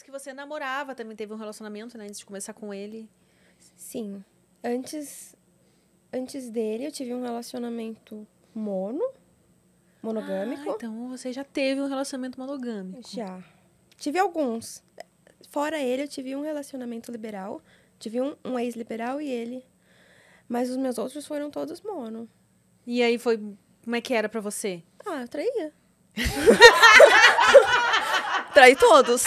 disse que você namorava, também teve um relacionamento, né? Antes de começar com ele. Sim. Antes, antes dele, eu tive um relacionamento mono, monogâmico. Ah, então você já teve um relacionamento monogâmico. Já. Tive alguns. Fora ele, eu tive um relacionamento liberal. Tive um, um ex-liberal e ele. Mas os meus outros foram todos mono. E aí foi. Como é que era para você? Ah, eu traía. Trai todos.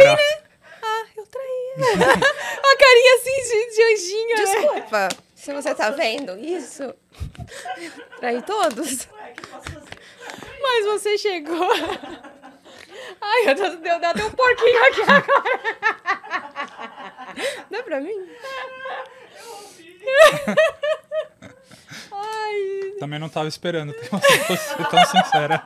saber, né? Ah, eu traí. a carinha assim de, de anjinho. Né? Desculpa. Né? Se você tá vendo isso, eu traí todos. Mas você chegou. Ai, eu tô, deu, deu um porquinho aqui agora. Dá pra mim? Eu ouvi. Ai. Também não tava esperando, Você fosse tão sincera.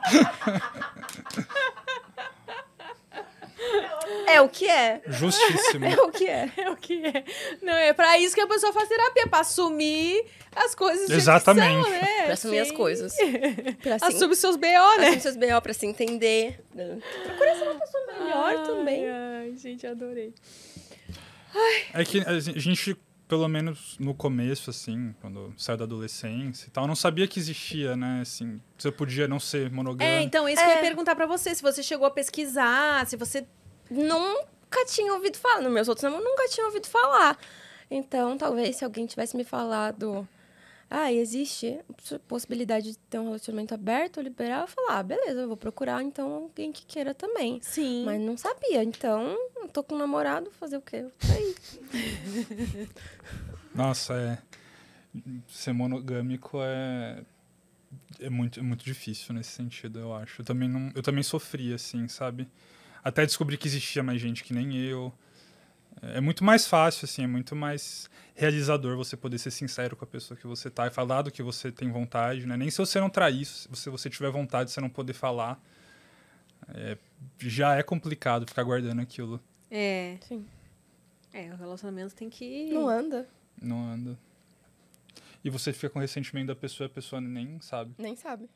É o que é. Justíssimo. É o que é. É o que é. Não, é pra isso que a pessoa faz terapia, pra assumir as coisas Exatamente. São, né? Pra assumir Sim. as coisas. assim, Assume seus BO, né? Assume seus BO pra se entender. Procura ser uma pessoa melhor ai, também. Ai, gente, adorei. Ai. É que a gente pelo menos no começo, assim, quando saiu da adolescência e tal, não sabia que existia, né? Assim, você podia não ser monogâmico. É, então, isso é. que eu ia é. perguntar pra você. Se você chegou a pesquisar, se você nunca tinha ouvido falar. Nos meus outros namoros nunca tinha ouvido falar. Então, talvez se alguém tivesse me falado. Ah, existe possibilidade de ter um relacionamento aberto, liberal? Eu falar, ah, beleza, eu vou procurar então alguém que queira também. Sim. Mas não sabia, então tô com um namorado, fazer o quê? Tá aí. Nossa, é. Ser monogâmico é. É muito, é muito difícil nesse sentido, eu acho. Eu também, não, eu também sofri, assim, sabe? até descobrir que existia mais gente que nem eu. É, é muito mais fácil, assim, é muito mais realizador você poder ser sincero com a pessoa que você tá e falar do que você tem vontade, né? Nem se você não trair isso, se você tiver vontade, você não poder falar. É, já é complicado ficar guardando aquilo. É. Sim. É, o relacionamento tem que. Não anda. Não anda. E você fica com ressentimento da pessoa e a pessoa nem sabe. Nem sabe.